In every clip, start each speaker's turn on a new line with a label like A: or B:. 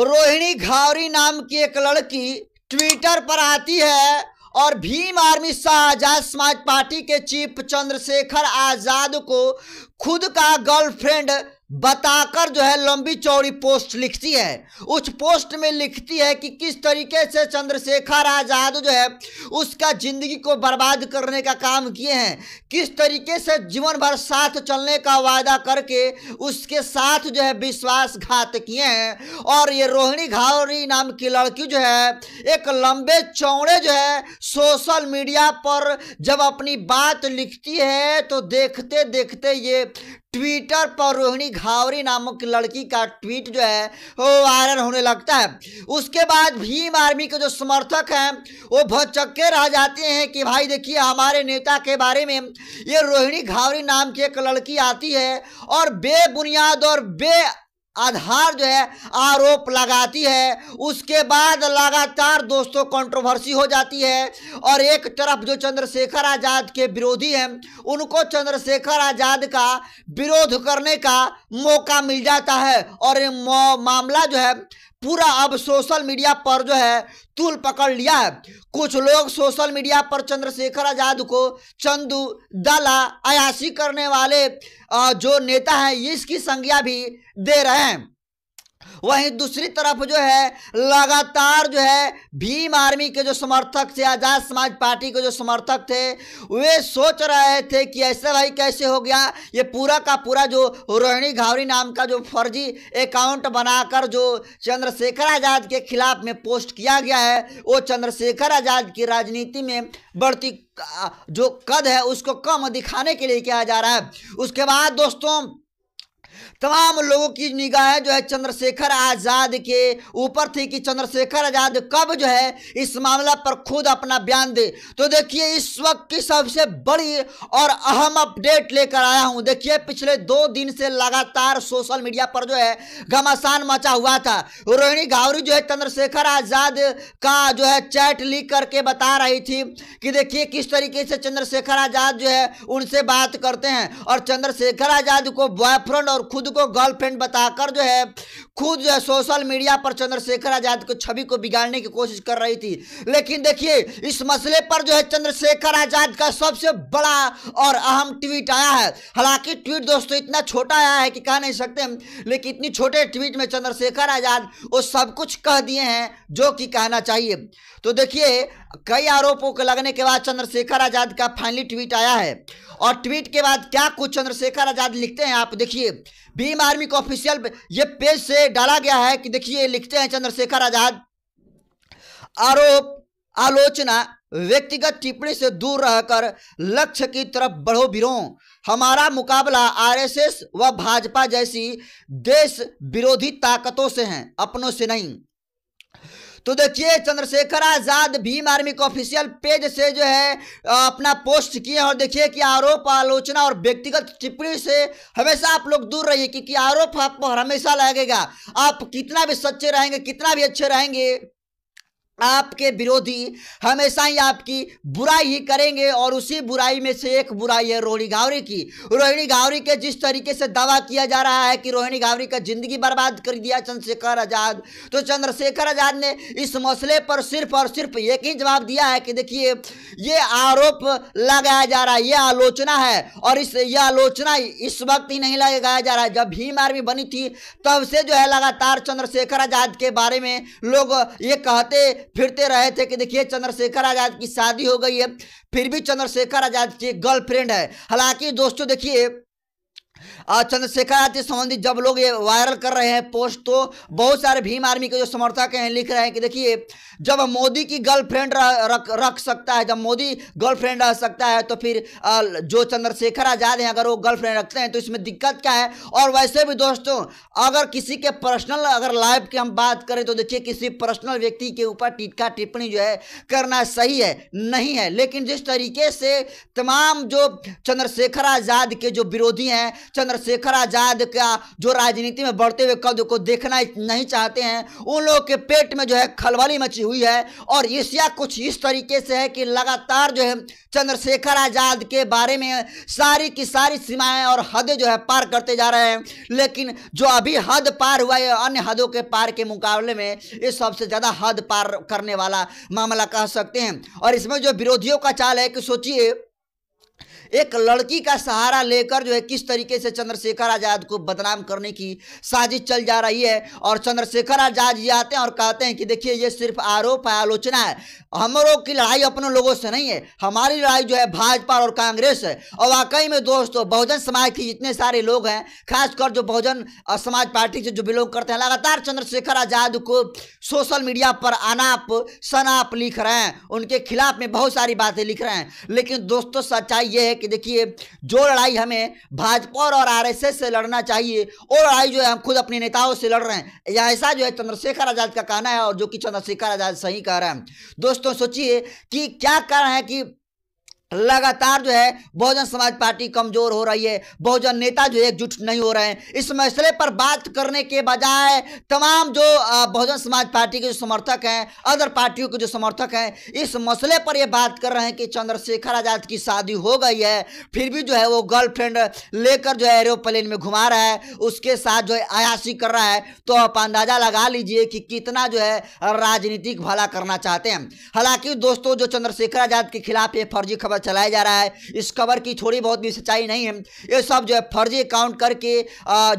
A: रोहिणी घावरी नाम की एक लड़की ट्विटर पर आती है और भीम आर्मी शाहजहां समाज पार्टी के चीफ चंद्रशेखर आजाद को खुद का गर्लफ्रेंड बताकर जो है लंबी चौड़ी पोस्ट लिखती है उस पोस्ट में लिखती है कि किस तरीके से चंद्रशेखर आज़ाद जो है उसका जिंदगी को बर्बाद करने का काम किए हैं किस तरीके से जीवन भर साथ चलने का वादा करके उसके साथ जो है विश्वासघात किए हैं और ये रोहिणी घावरी नाम की लड़की जो है एक लंबे चौड़े जो है सोशल मीडिया पर जब अपनी बात लिखती है तो देखते देखते ये ट्विटर पर रोहिणी घावरी नामक लड़की का ट्वीट जो है वो वायरल होने लगता है उसके बाद भीम आर्मी के जो समर्थक हैं वो चक्के रह जाते हैं कि भाई देखिए हमारे नेता के बारे में ये रोहिणी घावरी नाम की एक लड़की आती है और बेबुनियाद और बे आधार जो है आरोप लगाती है उसके बाद लगातार दोस्तों कंट्रोवर्सी हो जाती है और एक तरफ जो चंद्रशेखर आज़ाद के विरोधी हैं उनको चंद्रशेखर आज़ाद का विरोध करने का मौका मिल जाता है और ये मामला जो है पूरा अब सोशल मीडिया पर जो है तुल पकड़ लिया है कुछ लोग सोशल मीडिया पर चंद्रशेखर आजाद को चंदू दला अयासी करने वाले जो नेता हैं इसकी संज्ञा भी दे रहे हैं वहीं दूसरी तरफ जो है लगातार जो है भीम आर्मी के जो समर्थक थे आज़ाद समाज पार्टी के जो समर्थक थे वे सोच रहे थे कि ऐसे भाई कैसे हो गया ये पूरा का पूरा जो रोहिणी घावरी नाम का जो फर्जी अकाउंट बनाकर जो चंद्रशेखर आज़ाद के खिलाफ में पोस्ट किया गया है वो चंद्रशेखर आज़ाद की राजनीति में बढ़ती जो कद है उसको कम दिखाने के लिए किया जा रहा है उसके बाद दोस्तों तमाम लोगों की निगाह जो है चंद्रशेखर आज़ाद के ऊपर थी कि चंद्रशेखर आज़ाद कब जो है इस मामला पर खुद अपना बयान दे तो देखिए इस वक्त की सबसे बड़ी और अहम अपडेट लेकर आया हूँ देखिए पिछले दो दिन से लगातार सोशल मीडिया पर जो है घमासान मचा हुआ था रोहिणी घावरी जो है चंद्रशेखर आज़ाद का जो है चैट लिख करके बता रही थी कि देखिए किस तरीके से चंद्रशेखर आज़ाद जो है उनसे बात करते हैं और चंद्रशेखर आज़ाद को बॉयफ्रेंड और खुद को गर्लफ्रेंड बताकर जो है खुद जो है सोशल मीडिया पर चंद्रशेखर आजाद को छवि को बिगाड़ने की कोशिश कर रही थी लेकिन देखिए इस मसले पर जो है चंद्रशेखर आजाद का सबसे बड़ा और अहम ट्वीट आया है हालांकि ट्वीट दोस्तों इतना छोटा आया है कि कह नहीं सकते लेकिन इतनी छोटे ट्वीट में चंद्रशेखर आजाद वो सब कुछ कह दिए हैं जो कि कहना चाहिए तो देखिए कई आरोपों के लगने के बाद चंद्रशेखर आजाद का फाइनली ट्वीट आया है और ट्वीट के बाद क्या कुछ चंद्रशेखर आजाद लिखते हैं आप देखिए भीम आर्मी को ऑफिशियल ये पेज से डाला गया है कि देखिए लिखते हैं चंद्रशेखर आजाद आरोप आलोचना व्यक्तिगत टिप्पणी से दूर रहकर लक्ष्य की तरफ बढ़ो भी हमारा मुकाबला आरएसएस व भाजपा जैसी देश विरोधी ताकतों से है अपनों से नहीं तो देखिए चंद्रशेखर आज़ाद भीम आर्मी के ऑफिशियल पेज से जो है अपना पोस्ट किए और देखिए कि आरोप आलोचना और व्यक्तिगत टिप्पणी से हमेशा आप लोग दूर रहिए क्योंकि आरोप आप हमेशा लगेगा आप कितना भी सच्चे रहेंगे कितना भी अच्छे रहेंगे आपके विरोधी हमेशा ही आपकी बुराई ही करेंगे और उसी बुराई में से एक बुराई है रोहिणी गावरी की रोहिणी गावरी के जिस तरीके से दावा किया जा रहा है कि रोहिणी गावरी का जिंदगी बर्बाद कर दिया चंद्रशेखर आज़ाद तो चंद्रशेखर आज़ाद ने इस मसले पर सिर्फ और सिर्फ एक ही जवाब दिया है कि देखिए ये आरोप लगाया जा रहा है ये आलोचना है और इस ये आलोचना इस वक्त ही नहीं लगाया जा रहा है जब भीम आर्मी बनी थी तब से जो है लगातार चंद्रशेखर आज़ाद के बारे में लोग ये कहते फिरते रहे थे कि देखिए चंद्रशेखर आज़ाद की शादी हो गई है फिर भी चंद्रशेखर आज़ाद की गर्लफ्रेंड है हालांकि दोस्तों देखिए चंद्रशेखर आचार्य संबंधी जब लोग ये वायरल कर रहे हैं पोस्ट तो बहुत सारे भीम आर्मी के जो समर्थक हैं लिख रहे हैं कि देखिए जब मोदी की गर्लफ्रेंड रख रख सकता है जब मोदी गर्लफ्रेंड रह सकता है तो फिर जो चंद्रशेखर आजाद हैं अगर वो गर्लफ्रेंड रखते हैं तो इसमें दिक्कत क्या है और वैसे भी दोस्तों अगर किसी के पर्सनल अगर लाइफ की हम बात करें तो देखिए किसी पर्सनल व्यक्ति के ऊपर टीका टिप्पणी जो है करना सही है नहीं है लेकिन जिस तरीके से तमाम जो चंद्रशेखर आजाद के जो विरोधी हैं चंद्रशेखर आजाद का जो राजनीति में बढ़ते हुए कद को देखना नहीं चाहते हैं उन लोगों के पेट में जो है खलबली मची हुई है और एशिया कुछ इस तरीके से है कि लगातार जो है चंद्रशेखर आजाद के बारे में सारी की सारी सीमाएं और हदें जो है पार करते जा रहे हैं लेकिन जो अभी हद पार हुआ है अन्य हदों के पार के मुकाबले में ये सबसे ज़्यादा हद पार करने वाला मामला कह सकते हैं और इसमें जो विरोधियों का चाल है कि सोचिए एक लड़की का सहारा लेकर जो है किस तरीके से चंद्रशेखर आज़ाद को बदनाम करने की साजिश चल जा रही है और चंद्रशेखर आज़ाद ये आते हैं और कहते हैं कि देखिए ये सिर्फ आरोप है आलोचना है हम लोग की लड़ाई अपने लोगों से नहीं है हमारी लड़ाई जो है भाजपा और कांग्रेस है और वाकई में दोस्तों बहुजन समाज के जितने सारे लोग हैं खासकर जो बहुजन समाज पार्टी से जो बिलोंग करते हैं लगातार चंद्रशेखर आज़ाद को सोशल मीडिया पर अनाप शनाप लिख रहे हैं उनके खिलाफ में बहुत सारी बातें लिख रहे हैं लेकिन दोस्तों सच्चाई ये है कि देखिए जो लड़ाई हमें भाजपा और आरएसएस से लड़ना चाहिए वो लड़ाई जो है हम खुद अपने नेताओं से लड़ रहे हैं या ऐसा जो है चंद्रशेखर आज़ाद का कहना है और जो कि चंद्रशेखर आज़ाद सही कह रहे हैं दोस्तों सोचिए कि क्या कह रहे हैं कि लगातार जो है बहुजन समाज पार्टी कमजोर हो रही है बहुजन नेता जो एकजुट नहीं हो रहे हैं इस मसले पर बात करने के बजाय तमाम जो बहुजन समाज पार्टी के जो समर्थक हैं अदर पार्टियों के जो समर्थक हैं इस मसले पर ये बात कर रहे हैं कि चंद्रशेखर आज़ाद की शादी हो गई है फिर भी जो है वो गर्लफ्रेंड लेकर जो है एरोप्लेन में घुमा रहा है उसके साथ जो है आयासी कर रहा है तो आप अंदाज़ा लगा लीजिए कि कितना जो है राजनीतिक भला करना चाहते हैं हालांकि दोस्तों जो चंद्रशेखर आज़ाद के खिलाफ ये फर्जी खबर चलाया जा रहा है इस खबर की थोड़ी बहुत भी सच्चाई नहीं है ये सब जो है फर्जी अकाउंट करके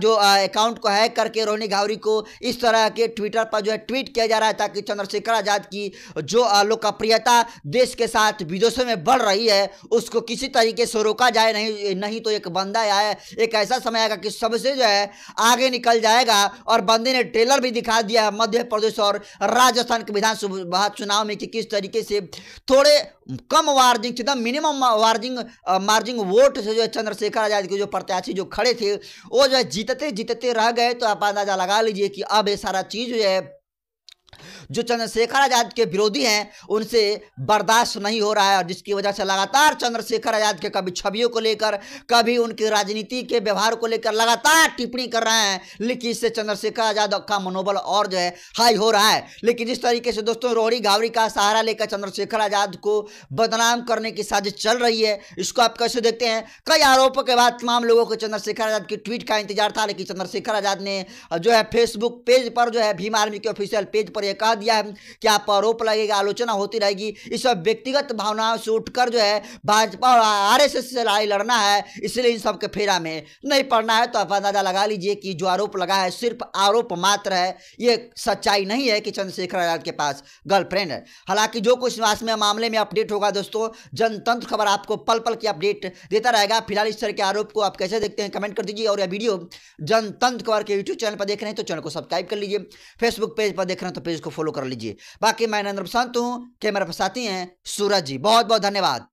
A: जो अकाउंट को हैक करके रोहिणी घावरी को इस तरह के ट्विटर पर जो है ट्वीट किया जा रहा है ताकि चंद्रशेखर आज़ाद की जो लोकप्रियता देश के साथ विदेशों में बढ़ रही है उसको किसी तरीके से रोका जाए नहीं नहीं तो एक बंदा आए एक ऐसा समय आएगा कि सबसे जो है आगे निकल जाएगा और बंदे ने ट्रेलर भी दिखा दिया है मध्य प्रदेश और राजस्थान के विधानसभा चुनाव में कि किस तरीके से थोड़े कम वार्निंग एकदम मिनिमम वार्जिंग मार्जिंग वोट से जो है चंद्रशेखर आजाद के जो प्रत्याशी जो खड़े थे वो जो है जीतते जीतते रह गए तो आप अंदाजा लगा लीजिए कि अब ये सारा चीज़ जो है जो चंद्रशेखर आजाद के विरोधी हैं उनसे बर्दाश्त नहीं हो रहा है और जिसकी वजह से लगातार चंद्रशेखर आजाद के कभी छवियों को लेकर कभी उनकी राजनीति के व्यवहार को लेकर लगातार टिप्पणी कर रहे हैं लेकिन इससे चंद्रशेखर आजाद का मनोबल और जो है हाई हो रहा है लेकिन जिस तरीके से दोस्तों रोहड़ी घावरी का सहारा लेकर चंद्रशेखर आजाद को बदनाम करने की साजिश चल रही है इसको आप कैसे देखते हैं कई आरोपों के बाद तमाम लोगों को चंद्रशेखर आजाद की ट्वीट का इंतजार था लेकिन चंद्रशेखर आजाद ने जो है फेसबुक पेज पर जो है भीम आर्मी के ऑफिशियल पेज पर और यह कह दिया है कि आप पर आरोप लगेगा आलोचना होती रहेगी इस पर व्यक्तिगत भावनाओं से उठकर जो है भाजपा और आर से लड़ाई लड़ना है इसलिए इन सबके फेरा में नहीं पड़ना है तो आप अंदाजा लगा लीजिए कि जो आरोप लगा है सिर्फ आरोप मात्र है ये सच्चाई नहीं है कि चंद्रशेखर आजाद के पास गर्लफ्रेंड है हालांकि जो कुछ निवास में मामले में अपडेट होगा दोस्तों जनतंत्र खबर आपको पल पल की अपडेट देता रहेगा फिलहाल इस तरह के आरोप को आप कैसे देखते हैं कमेंट कर दीजिए और यह वीडियो जनतंत्र खबर के यूट्यूब चैनल पर देख रहे हैं तो चैनल को सब्सक्राइब कर लीजिए फेसबुक पेज पर देख रहे हैं तो प्लीज़ को फॉलो कर लीजिए बाकी मैं नरेंद्र प्रशांत हूँ कैमरा पर साथी हैं सूरज जी बहुत बहुत धन्यवाद